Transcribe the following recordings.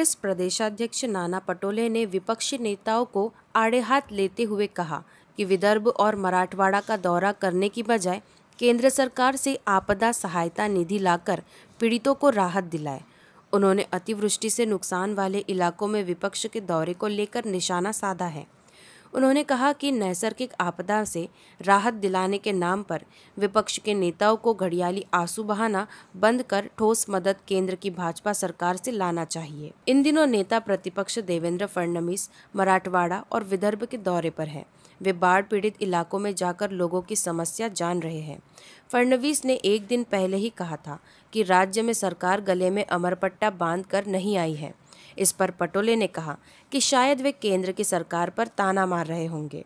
कांग्रेस प्रदेशाध्यक्ष नाना पटोले ने विपक्षी नेताओं को आड़े हाथ लेते हुए कहा कि विदर्भ और मराठवाड़ा का दौरा करने की बजाय केंद्र सरकार से आपदा सहायता निधि लाकर पीड़ितों को राहत दिलाए उन्होंने अतिवृष्टि से नुकसान वाले इलाकों में विपक्ष के दौरे को लेकर निशाना साधा है उन्होंने कहा कि नैसर्गिक आपदा से राहत दिलाने के नाम पर विपक्ष के नेताओं को घड़ियाली आंसू बहाना बंद कर ठोस मदद केंद्र की भाजपा सरकार से लाना चाहिए इन दिनों नेता प्रतिपक्ष देवेंद्र फडणवीस मराठवाड़ा और विदर्भ के दौरे पर है वे बाढ़ पीड़ित इलाकों में जाकर लोगों की समस्या जान रहे हैं फडणवीस ने एक दिन पहले ही कहा था कि राज्य में सरकार गले में अमरपट्टा बांध कर नहीं आई है इस पर पटोले ने कहा कि शायद वे केंद्र की सरकार पर ताना मार रहे होंगे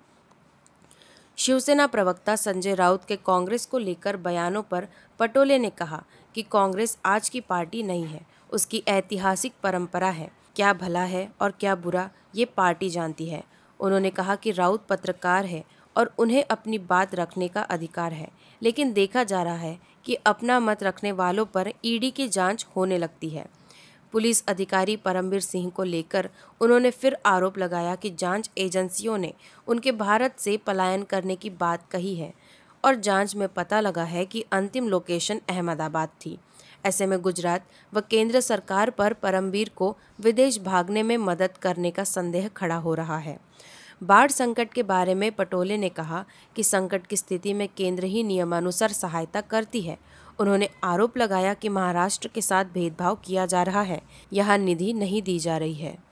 शिवसेना प्रवक्ता संजय राउत के कांग्रेस को लेकर बयानों पर पटोले ने कहा कि कांग्रेस आज की पार्टी नहीं है उसकी ऐतिहासिक परंपरा है क्या भला है और क्या बुरा ये पार्टी जानती है उन्होंने कहा कि राउत पत्रकार है और उन्हें अपनी बात रखने का अधिकार है लेकिन देखा जा रहा है कि अपना मत रखने वालों पर ईडी की जांच होने लगती है पुलिस अधिकारी परमवीर सिंह को लेकर उन्होंने फिर आरोप लगाया कि जांच एजेंसियों ने उनके भारत से पलायन करने की बात कही है और जांच में पता लगा है कि अंतिम लोकेशन अहमदाबाद थी ऐसे में गुजरात व केंद्र सरकार पर परमवीर को विदेश भागने में मदद करने का संदेह खड़ा हो रहा है बाढ़ संकट के बारे में पटोले ने कहा कि संकट की स्थिति में केंद्र ही नियमानुसार सहायता करती है उन्होंने आरोप लगाया कि महाराष्ट्र के साथ भेदभाव किया जा रहा है यहाँ निधि नहीं दी जा रही है